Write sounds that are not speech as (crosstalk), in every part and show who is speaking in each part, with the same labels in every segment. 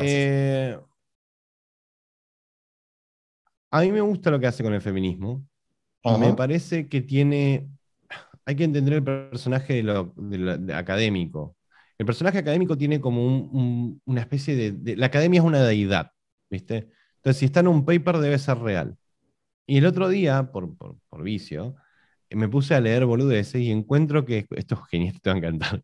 Speaker 1: Eh, a mí me gusta lo que hace con el feminismo. Me parece que tiene. Hay que entender el personaje académico. El personaje académico tiene como una especie de, La academia es una deidad, ¿viste? Entonces, si está en un paper, debe ser real. Y el otro día, por, vicio, me puse a leer boludeces y encuentro que. Esto es genial, (laughs) te va a encantar.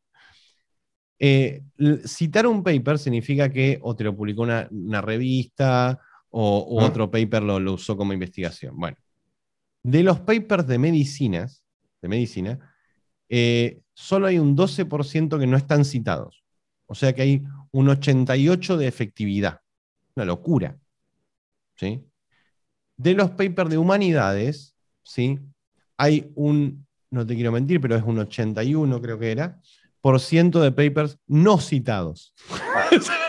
Speaker 1: Eh, citar un paper significa que o te lo publicó una, revista o, otro paper lo, usó como investigación. Bueno, de los papers de medicinas, de medicina, eh, solo hay un 12% que no están citados. O sea que hay un 88% de efectividad. Una locura. ¿Sí? De los papers de humanidades, ¿sí? hay un, no te quiero mentir, pero es un 81 creo que era, por ciento de papers no citados. (laughs)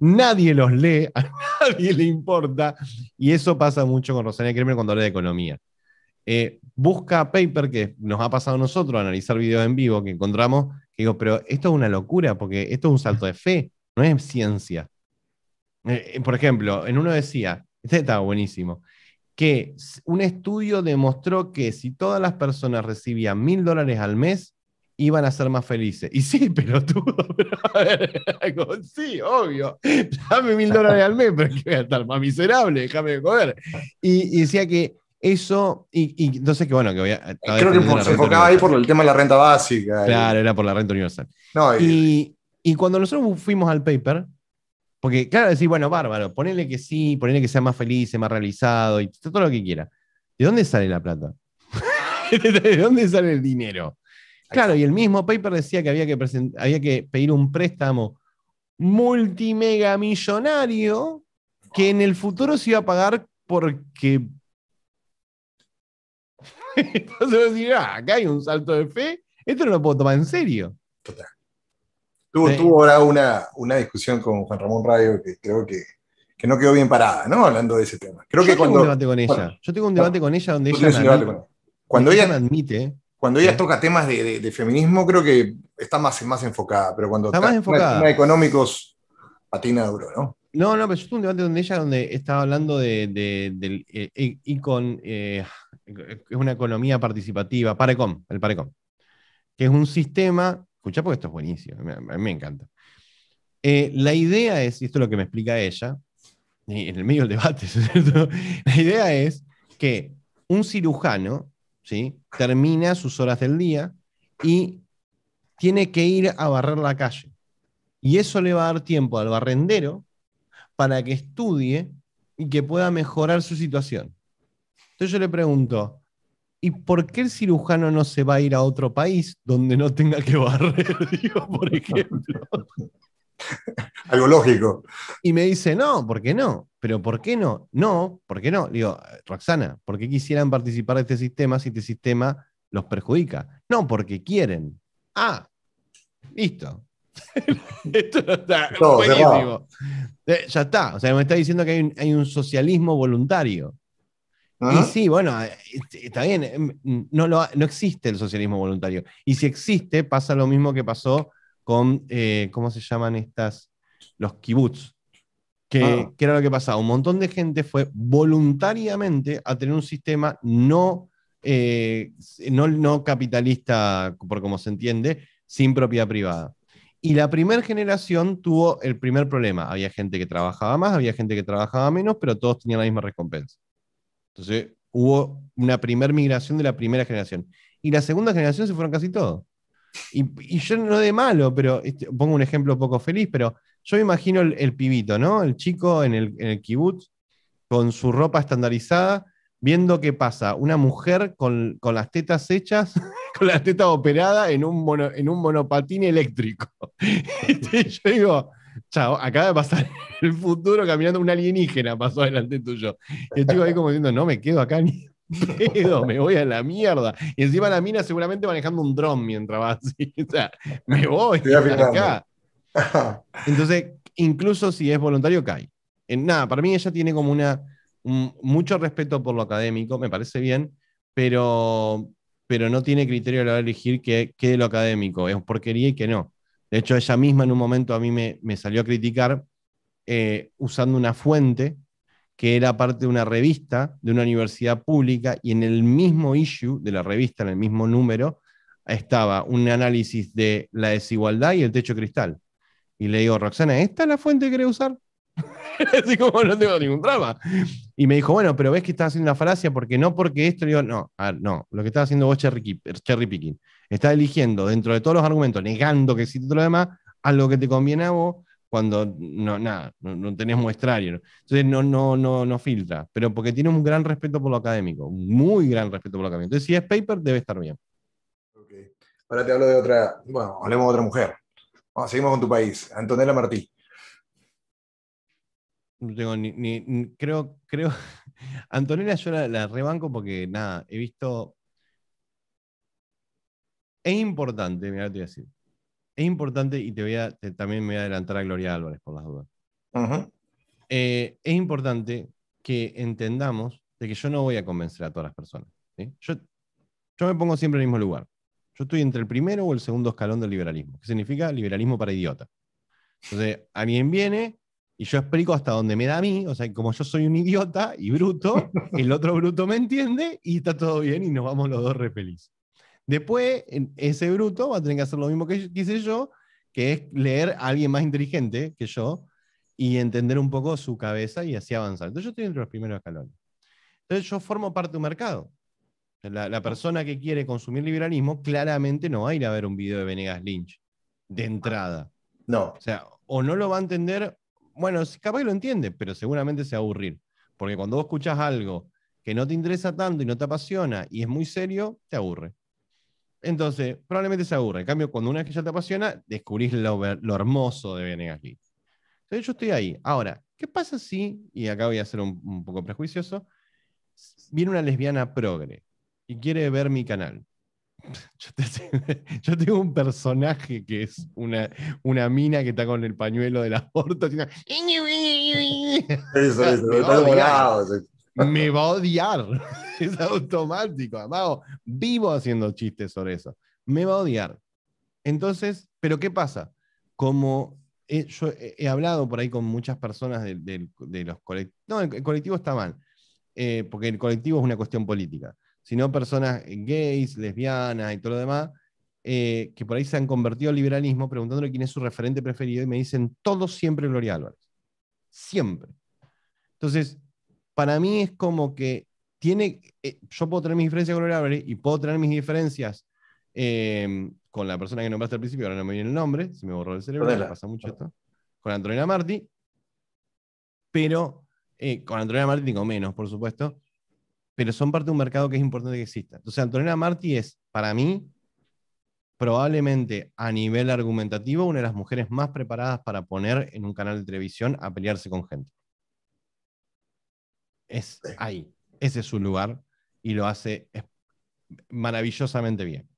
Speaker 1: nadie los lee, a nadie le importa, y eso pasa mucho con Rosalía Kremer cuando habla de economía. Eh, busca paper que nos ha pasado a nosotros, analizar videos en vivo que encontramos, que digo, pero esto es una locura, porque esto es un salto de fe, no es ciencia. Eh, eh, por ejemplo, en uno decía, este estaba buenísimo, que un estudio demostró que si todas las personas recibían mil dólares al mes, iban a ser más felices. Y sí, pero tú,
Speaker 2: (laughs) sí, obvio,
Speaker 1: dame mil dólares al mes, pero que voy a estar más miserable, déjame Y, decía que eso, y, entonces que bueno, que voy a... Creo que se enfocaba ahí
Speaker 2: por el tema de la renta básica. Eh. Claro, era por la renta universal.
Speaker 1: y, cuando nosotros fuimos al paper, porque claro, decir, bueno, bárbaro, ponele que sí, ponele que sea más feliz, más realizado, y todo lo que quiera. ¿De dónde sale la plata? (laughs) ¿De dónde sale el dinero? Claro, y el mismo paper decía que había que, pedir un préstamo multimegamillonario que en el futuro se iba a pagar porque.
Speaker 2: (laughs) Entonces ah, acá hay un salto de fe, esto no lo puedo tomar en serio. Total. Tuvo, ahora una, discusión con Juan Ramón Radio que creo que, no quedó bien parada, ¿no? Hablando de ese tema. Creo Yo que tengo un debate con ella. Yo tengo un debate
Speaker 1: con ella donde ella. cuando ella, me admite
Speaker 2: cuando ella toca temas de, feminismo, creo que está más, más enfocada, pero cuando está más enfocada. temas económicos, patina duro, ¿no?
Speaker 1: No, no, pero yo tuve un debate donde ella donde estaba hablando de, del eh, eh, es una economía participativa, Parecom, el Parecom, que es un sistema, escucha porque esto es buenísimo, a mí me encanta. Eh, la idea es, y esto es lo que me explica ella, en el medio del debate, (laughs) ¿cierto? la idea es que un cirujano termina sus horas del día y tiene que ir a barrer la calle. Y eso le va a dar tiempo al barrendero para que estudie y que pueda mejorar su situación. Entonces yo le pregunto, ¿y por qué el cirujano no se va a ir a otro país donde no tenga que barrer, (laughs) digo, por ejemplo?
Speaker 2: (laughs) Algo lógico.
Speaker 1: Y me dice, no, ¿por qué no? Pero ¿por qué no? No, ¿por qué no? Digo, Roxana, ¿por qué quisieran participar de este sistema si este sistema los perjudica? No, porque quieren. Ah, listo. (laughs) Esto no está eh, ya está. O sea, me está diciendo que hay un, socialismo voluntario. ¿Ah? Y sí, bueno, eh, está bien, eh, mm, no, no existe el socialismo voluntario. Y si existe, pasa lo mismo que pasó con, eh, ¿cómo se llaman estas? Los kibbutz. Ah. Que, era lo que pasaba. Un montón de gente fue voluntariamente a tener un sistema no, eh, no, no capitalista, por como se entiende, sin propiedad privada. Y la primera generación tuvo el primer problema. Había gente que trabajaba más, había gente que trabajaba menos, pero todos tenían la misma recompensa. Entonces hubo una primera migración de la primera generación. Y la segunda generación se fueron casi todos. Y, yo no de malo, pero este, pongo un ejemplo poco feliz, pero yo imagino el, pibito, ¿no? El chico en el, en kibutz con su ropa estandarizada, viendo qué pasa. Una mujer con, las tetas hechas, (laughs) con las tetas operadas en un, en un monopatín eléctrico. (laughs) yo digo, chao, acaba de pasar el futuro caminando un alienígena, pasó delante tuyo. Y el chico ahí como diciendo, no me quedo acá ni, pedo, (laughs) me voy a la mierda. Y encima la mina seguramente manejando un dron mientras va así. (laughs) O sea, me voy (laughs) Entonces, incluso si es voluntario, cae. nada, para mí ella tiene como una mucho respeto por lo académico, me parece bien, pero, pero no tiene criterio a la hora de elegir qué que de lo académico es porquería y que no. De hecho, ella misma en un momento a mí me, salió a criticar eh, usando una fuente que era parte de una revista de una universidad pública y en el mismo issue de la revista, en el mismo número, estaba un análisis de la desigualdad y el techo cristal. Y le digo, Roxana, ¿esta es la fuente que querés usar? (laughs) Así como no tengo ningún drama. Y me dijo, bueno, pero ves que estás haciendo una falacia porque no porque esto, le digo, no, no, lo que estás haciendo vos cherry, picking. Estás eligiendo dentro de todos los argumentos, negando que existe todo lo demás, algo que te conviene a vos cuando no, nada, no, tenés muestrario. Entonces no, no, no, no filtra, pero porque tiene un gran respeto por lo académico, muy gran respeto por lo académico. Entonces si es paper, debe estar bien.
Speaker 2: Ahora te hablo de otra, bueno, hablemos de otra mujer. seguimos con tu país, Antonella Martí.
Speaker 1: No tengo ni, creo, creo, (laughs) Antonella yo la, rebanco porque nada, he visto... Es importante, mira, te voy a decir es importante, y te voy a, también me voy a adelantar a Gloria Álvarez por las dudas. Eh, es importante que entendamos de que yo no voy a convencer a todas las personas. Yo, yo me pongo siempre en el mismo lugar. Yo estoy entre el primero o el segundo escalón del liberalismo, que significa liberalismo para idiota. Entonces, alguien viene y yo explico hasta donde me da a mí, o sea, como yo soy un idiota y bruto, el otro bruto me entiende y está todo bien y nos vamos los dos re Después, ese bruto va a tener que hacer lo mismo que, hice yo, que es leer a alguien más inteligente que yo y entender un poco su cabeza y así avanzar. Entonces yo estoy entre los primeros escalones. Entonces yo formo parte de un mercado. La, persona que quiere consumir liberalismo claramente no va a ir a ver un video de Venegas Lynch de entrada. No. O sea, o no lo va a entender, bueno, capaz que lo entiende, pero seguramente se va aburrir. Porque cuando vos escuchás algo que no te interesa tanto y no te apasiona y es muy serio, te aburre. Entonces, probablemente se aburra En cambio, cuando una vez que ya te apasiona, descubrís lo, hermoso de venir aquí. Entonces, yo estoy ahí. Ahora, ¿qué pasa si, y acá voy a ser un, poco prejuicioso, viene una lesbiana progre y quiere ver mi canal? (laughs) (laughs) Yo, tengo un personaje que es una, una mina que está con el pañuelo de la (laughs) porta eso, eso, ah, me va a odiar. (laughs) es automático. Amado, vivo haciendo chistes sobre eso. Me va a odiar. Entonces, ¿pero qué pasa? Como eh, yo he hablado por ahí con muchas personas de, los colectivos. No, el, colectivo está mal, eh, porque el colectivo es una cuestión política. Sino personas gays, lesbianas y todo lo demás, eh, que por ahí se han convertido al liberalismo, preguntándole quién es su referente preferido, y me dicen todos siempre Gloria Álvarez. Siempre. Entonces, para mí es como que tiene, eh, yo puedo tener mis diferencias con y puedo tener mis diferencias em, con la persona que nombraste al principio, ahora no me viene el nombre, se me borró el cerebro, me pasa mucho esto, con Antonina Marti, pero eh, con Antonina Marti tengo menos, por supuesto, pero son parte de un mercado que es importante que exista. Entonces, Antonina Marti es, para mí, probablemente a nivel argumentativo, una de las mujeres más preparadas para poner en un canal de televisión a pelearse con gente es ahí. Ese es su lugar y lo hace maravillosamente bien.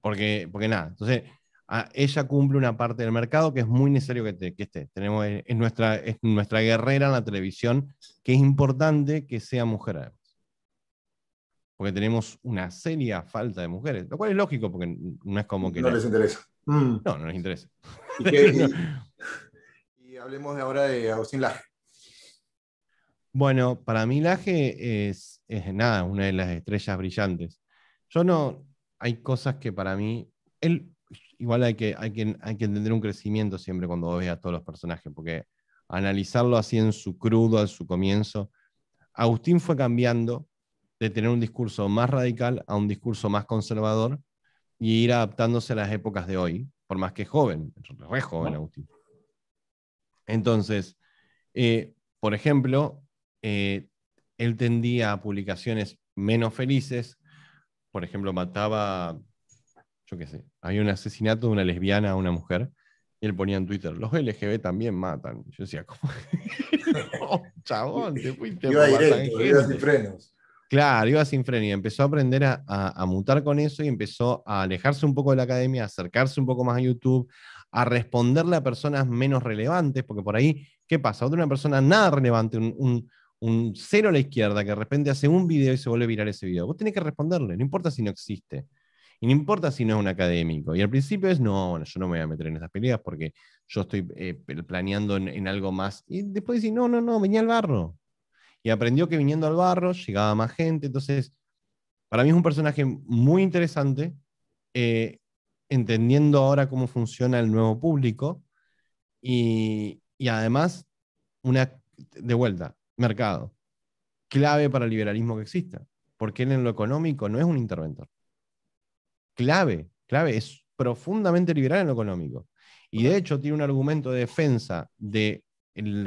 Speaker 1: Porque, porque nada, entonces ella cumple una parte del mercado que es muy necesario que, esté. Tenemos, eh, es, nuestra, nuestra guerrera en la televisión, que es importante que sea mujer Porque tenemos una seria falta de mujeres, lo cual es lógico porque no es como que... No les interesa. Mm. No, no les interesa.
Speaker 2: ¿Y, (laughs) hablemos ahora de Agustín Laje.
Speaker 1: Bueno, para mí Laje es, es nada, una de las estrellas brillantes. Yo no, hay cosas que para mí, él, igual hay que, hay, que, hay que entender un crecimiento siempre cuando ves a todos los personajes, porque analizarlo así en su crudo, en su comienzo, Agustín fue cambiando de tener un discurso más radical a un discurso más conservador y ir adaptándose a las épocas de hoy, por más que joven, re joven Agustín. Entonces, eh, por ejemplo, eh, él tendía a publicaciones menos felices, por ejemplo, mataba, yo qué sé, había un asesinato de una lesbiana a una mujer, y él ponía en Twitter, los LGB también matan. Yo decía, ¿cómo?
Speaker 2: (laughs) Oh, chabón, te fuiste iba sin frenos.
Speaker 1: Claro, iba sin frenos. y empezó a aprender a, mutar con eso y empezó a alejarse un poco de la academia, a acercarse un poco más a YouTube, a responderle a personas menos relevantes, porque por ahí, ¿qué pasa? Otra persona nada relevante, un, un cero a la izquierda que de repente hace un video y se vuelve a viral ese video. Vos tenés que responderle, no importa si no existe. Y no importa si no es un académico. Y al principio es, no, bueno, yo no me voy a meter en esas peleas porque yo estoy eh, planeando en, algo más. Y después dice, no, no, no, venía al barro. Y aprendió que viniendo al barro llegaba más gente. Entonces, para mí es un personaje muy interesante, eh, entendiendo ahora cómo funciona el nuevo público. Y, y además, una, de vuelta, mercado, clave para el liberalismo que exista, porque él en lo económico no es un interventor. Clave, clave, es profundamente liberal en lo económico. Y de hecho tiene un argumento de defensa del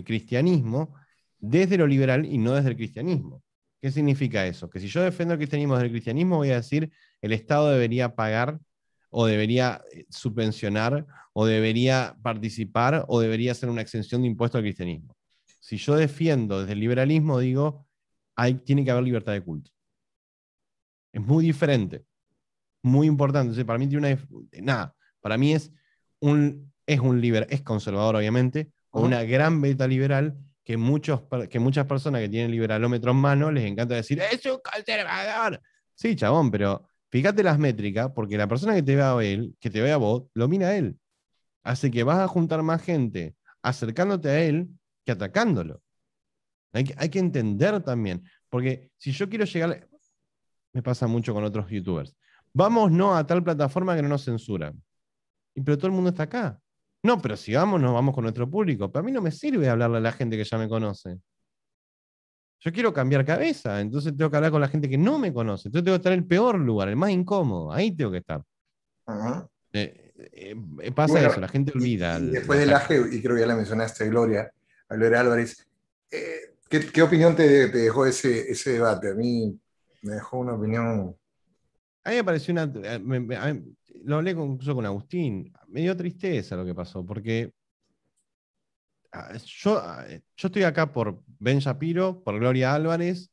Speaker 1: cristianismo desde lo liberal y no desde el cristianismo. ¿Qué significa eso? Que si yo defiendo el cristianismo desde el cristianismo, voy a decir, el Estado debería pagar o debería eh, subvencionar o debería participar o debería hacer una exención de impuestos al cristianismo si yo defiendo desde el liberalismo, digo, hay, tiene que haber libertad de culto. Es muy diferente, muy importante. para mí tiene una... Nada, para mí es un, es un es conservador, obviamente, con una gran beta liberal que, muchos, que muchas personas que tienen liberalómetro en mano les encanta decir, es un
Speaker 2: conservador.
Speaker 1: Sí, chabón, pero fíjate las métricas, porque la persona que te ve a él, que te ve a vos, lo mira a él. Así que vas a juntar más gente acercándote a él que atacándolo. Hay que, hay que entender también, porque si yo quiero llegar, me pasa mucho con otros youtubers, vamos no a tal plataforma que no nos censuran. Y, pero todo el mundo está acá. No, pero si vamos, nos vamos con nuestro público. Pero a mí no me sirve hablarle a la gente que ya me conoce. Yo quiero cambiar cabeza, entonces tengo que hablar con la gente que no me conoce. Entonces tengo que estar en el peor lugar, el más incómodo. Ahí tengo que estar.
Speaker 2: Eh, eh, eh, pasa eso, la gente olvida. después del AGE, y creo que ya la mencionaste, Gloria, Gloria Álvarez. Eh, ¿qué, opinión te, dejó ese, debate? A mí me dejó una opinión.
Speaker 1: A mí me pareció una. Eh, lo hablé incluso con Agustín. Me dio tristeza lo que pasó, porque ah, yo, ah, yo estoy acá por Ben Shapiro, por Gloria Álvarez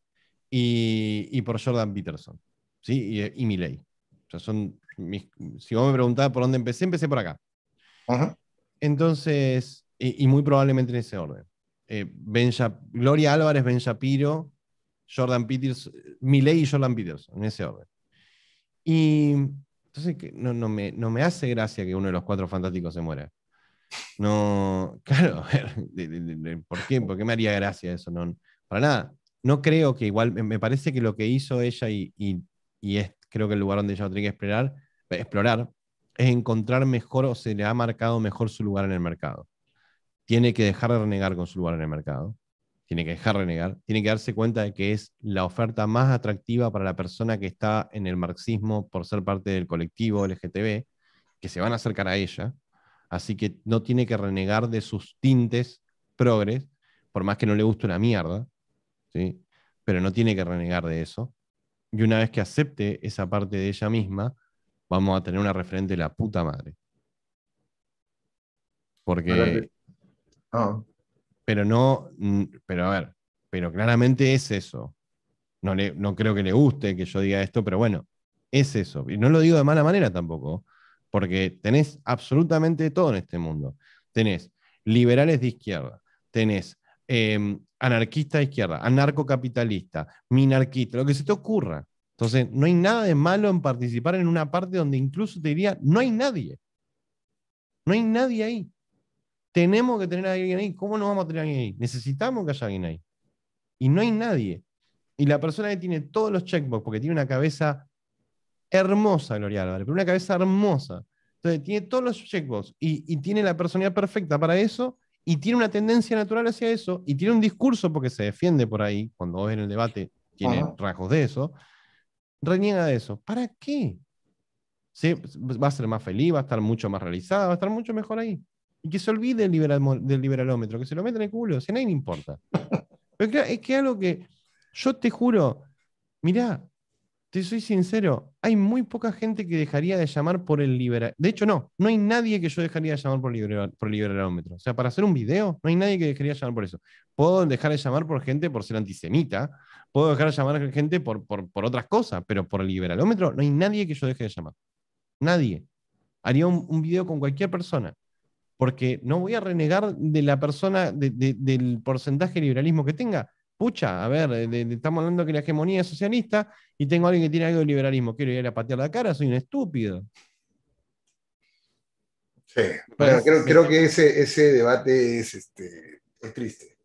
Speaker 1: y, por Jordan Peterson. ¿sí? Y, y Miley. O sea, son si vos me preguntabas por dónde empecé, empecé por acá. Entonces, y, muy probablemente en ese orden. Eh, Gloria Álvarez, Ben Shapiro, Jordan Peters, Miley y Jordan Peters, en ese orden. Y entonces no, no, me, no me hace gracia que uno de los cuatro fantásticos se muera. No, (laughs) claro, a ver, ¿por qué? ¿Por qué me haría gracia eso? No, para nada. No creo que igual, me parece que lo que hizo ella y, y, es creo que el lugar donde ella lo tiene que explorar, explorar es encontrar mejor o se le ha marcado mejor su lugar en el mercado tiene que dejar de renegar con su lugar en el mercado, tiene que dejar de renegar, tiene que darse cuenta de que es la oferta más atractiva para la persona que está en el marxismo por ser parte del colectivo LGTB, que se van a acercar a ella, así que no tiene que renegar de sus tintes progres, por más que no le guste una mierda, ¿sí? pero no tiene que renegar de eso. Y una vez que acepte esa parte de ella misma, vamos a tener una referente de la puta madre. Porque Ah. Pero no, pero a ver, pero claramente es eso. No, no creo que le guste que yo diga esto, pero bueno, es eso. Y no lo digo de mala manera tampoco, porque tenés absolutamente todo en este mundo. Tenés liberales de izquierda, tenés em, anarquista de izquierda, anarcocapitalista, minarquista, lo que se te ocurra. Entonces, no hay nada de malo en participar en una parte donde incluso te diría, no hay nadie. No hay nadie ahí. Tenemos que tener a alguien ahí. ¿Cómo no vamos a tener a alguien ahí? Necesitamos que haya alguien ahí. Y no hay nadie. Y la persona que tiene todos los checkbox, porque tiene una cabeza hermosa, Gloria Álvarez, pero una cabeza hermosa. Entonces, tiene todos los checkbox y, tiene la personalidad perfecta para eso y tiene una tendencia natural hacia eso y tiene un discurso porque se defiende por ahí, cuando vos en el debate tiene rasgos de eso, reniega de eso. ¿Para qué? ¿Sí? Va a ser más feliz, va a estar mucho más realizada, va a estar mucho mejor ahí. Y que se olvide del liberalómetro, que se lo metan en el culo, si a nadie le importa. (laughs) Pero que es que algo que yo te juro, mirá, te soy sincero, hay muy poca gente que dejaría de llamar por el liberal. De hecho, no, no hay nadie que yo dejaría de llamar por, el liberalómetro. O sea, para hacer un video, no hay nadie que dejaría de llamar por eso. Puedo dejar de llamar por gente por ser antisemita, puedo dejar de llamar a gente por, por, otras cosas, pero por el liberalómetro no hay nadie que yo deje de llamar. Nadie. Haría un video con cualquier persona porque no voy a renegar de la persona, del porcentaje de liberalismo que tenga. Pucha, a ver, eh, estamos hablando que la hegemonía es socialista y tengo a alguien que tiene algo de liberalismo. Quiero ir a patear la cara, soy un estúpido.
Speaker 2: Sí, bueno, creo, que ese, ese debate es, este, triste.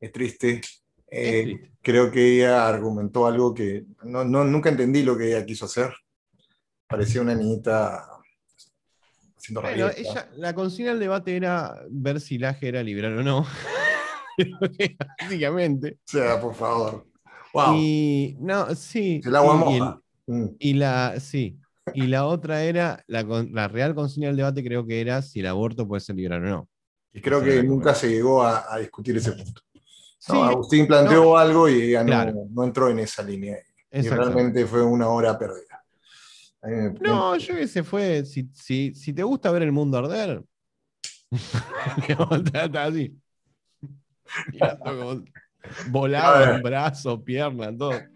Speaker 2: Es eh, triste. Creo que ella argumentó algo que nunca entendí lo que ella quiso hacer. Parecía una niñita ella,
Speaker 1: la consigna del debate era ver si Laje era liberal o no. (laughs) Básicamente. O sea, por favor. Y no, sí. Mm. y, la, sí. Y la otra era, la, real consigna del debate creo que era si el aborto puede ser liberal o no.
Speaker 2: Y creo que nunca se llegó a, discutir ese punto. Agustín planteó algo y no, no, entró en esa línea. Y realmente fue una hora perdida. Eh, no, yo que se fue. Si,
Speaker 1: te gusta ver el mundo arder, (laughs) Volaba así. volado en brazo, pierna, todo.